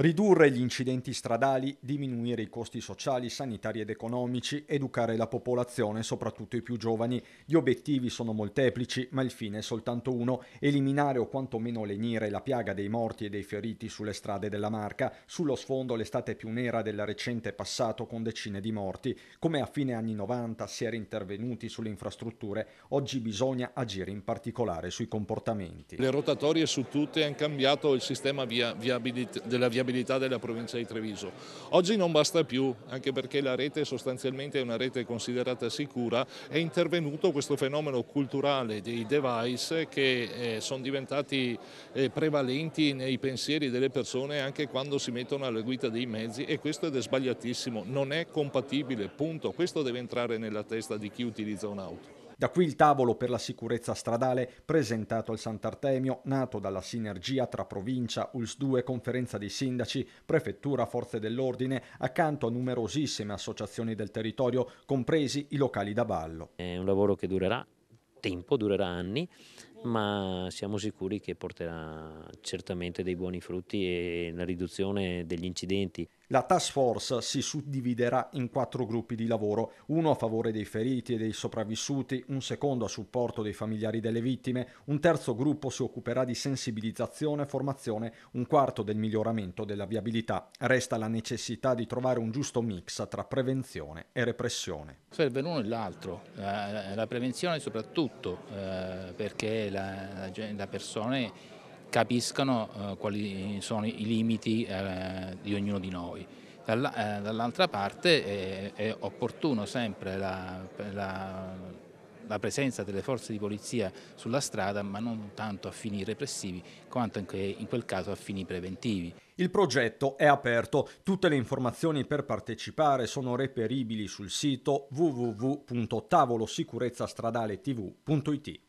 Ridurre gli incidenti stradali, diminuire i costi sociali, sanitari ed economici, educare la popolazione, soprattutto i più giovani. Gli obiettivi sono molteplici, ma il fine è soltanto uno, eliminare o quantomeno lenire la piaga dei morti e dei feriti sulle strade della Marca, sullo sfondo l'estate più nera del recente passato con decine di morti. Come a fine anni 90 si era intervenuti sulle infrastrutture, oggi bisogna agire in particolare sui comportamenti. Le rotatorie su tutte hanno cambiato il sistema via, viabilit- della viabilità viabilità della provincia di Treviso. Oggi non basta più, anche perché la rete sostanzialmente è una rete considerata sicura, è intervenuto questo fenomeno culturale dei device che eh, sono diventati eh, prevalenti nei pensieri delle persone anche quando si mettono alla guida dei mezzi e questo è sbagliatissimo, non è compatibile, punto, questo deve entrare nella testa di chi utilizza un'auto. Da qui il tavolo per la sicurezza stradale presentato al Sant'Artemio, nato dalla sinergia tra provincia, ULS 2, conferenza dei sindaci, prefettura, forze dell'ordine, accanto a numerosissime associazioni del territorio, compresi i locali da ballo. È un lavoro che durerà tempo, durerà anni, ma siamo sicuri che porterà certamente dei buoni frutti e la riduzione degli incidenti. La task force si suddividerà in quattro gruppi di lavoro, uno a favore dei feriti e dei sopravvissuti, un secondo a supporto dei familiari delle vittime, un terzo gruppo si occuperà di sensibilizzazione e formazione, un quarto del miglioramento della viabilità. Resta la necessità di trovare un giusto mix tra prevenzione e repressione. Serve l'uno e l'altro, eh, la, prevenzione soprattutto eh, perché la, la, capiscano eh, quali sono i limiti eh, di ognuno di noi. Eh, dall'altra parte è, eh, è opportuno sempre la, la, la, presenza delle forze di polizia sulla strada, ma non tanto a fini repressivi quanto anche in quel caso a fini preventivi. Il progetto è aperto, tutte le informazioni per partecipare sono reperibili sul sito www.tavolosicurezzastradaletv.it.